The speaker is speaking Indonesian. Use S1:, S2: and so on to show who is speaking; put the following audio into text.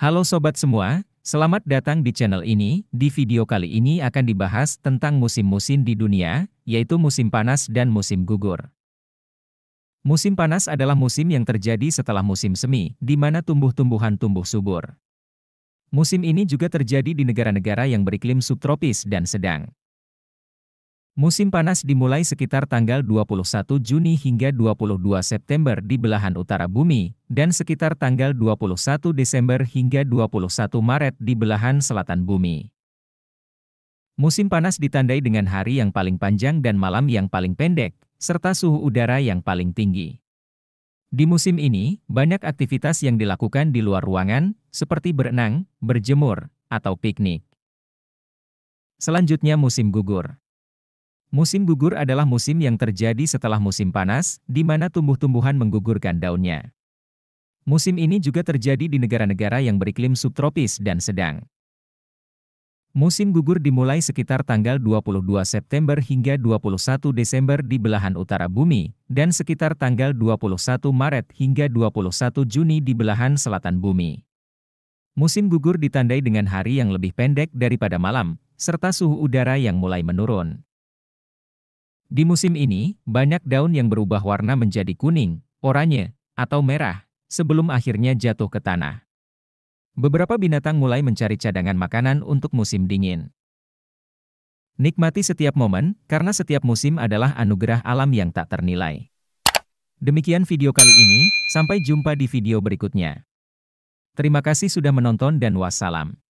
S1: Halo sobat semua, selamat datang di channel ini. Di video kali ini akan dibahas tentang musim-musim di dunia, yaitu musim panas dan musim gugur. Musim panas adalah musim yang terjadi setelah musim semi, di mana tumbuh-tumbuhan tumbuh subur. Musim ini juga terjadi di negara-negara yang beriklim subtropis dan sedang. Musim panas dimulai sekitar tanggal 21 Juni hingga 22 September di belahan utara bumi, dan sekitar tanggal 21 Desember hingga 21 Maret di belahan selatan bumi. Musim panas ditandai dengan hari yang paling panjang dan malam yang paling pendek, serta suhu udara yang paling tinggi. Di musim ini, banyak aktivitas yang dilakukan di luar ruangan, seperti berenang, berjemur, atau piknik. Selanjutnya musim gugur. Musim gugur adalah musim yang terjadi setelah musim panas, di mana tumbuh-tumbuhan menggugurkan daunnya. Musim ini juga terjadi di negara-negara yang beriklim subtropis dan sedang. Musim gugur dimulai sekitar tanggal 22 September hingga 21 Desember di belahan utara bumi, dan sekitar tanggal 21 Maret hingga 21 Juni di belahan selatan bumi. Musim gugur ditandai dengan hari yang lebih pendek daripada malam, serta suhu udara yang mulai menurun. Di musim ini, banyak daun yang berubah warna menjadi kuning, oranye, atau merah, sebelum akhirnya jatuh ke tanah. Beberapa binatang mulai mencari cadangan makanan untuk musim dingin. Nikmati setiap momen, karena setiap musim adalah anugerah alam yang tak ternilai. Demikian video kali ini, sampai jumpa di video berikutnya. Terima kasih sudah menonton dan wassalam.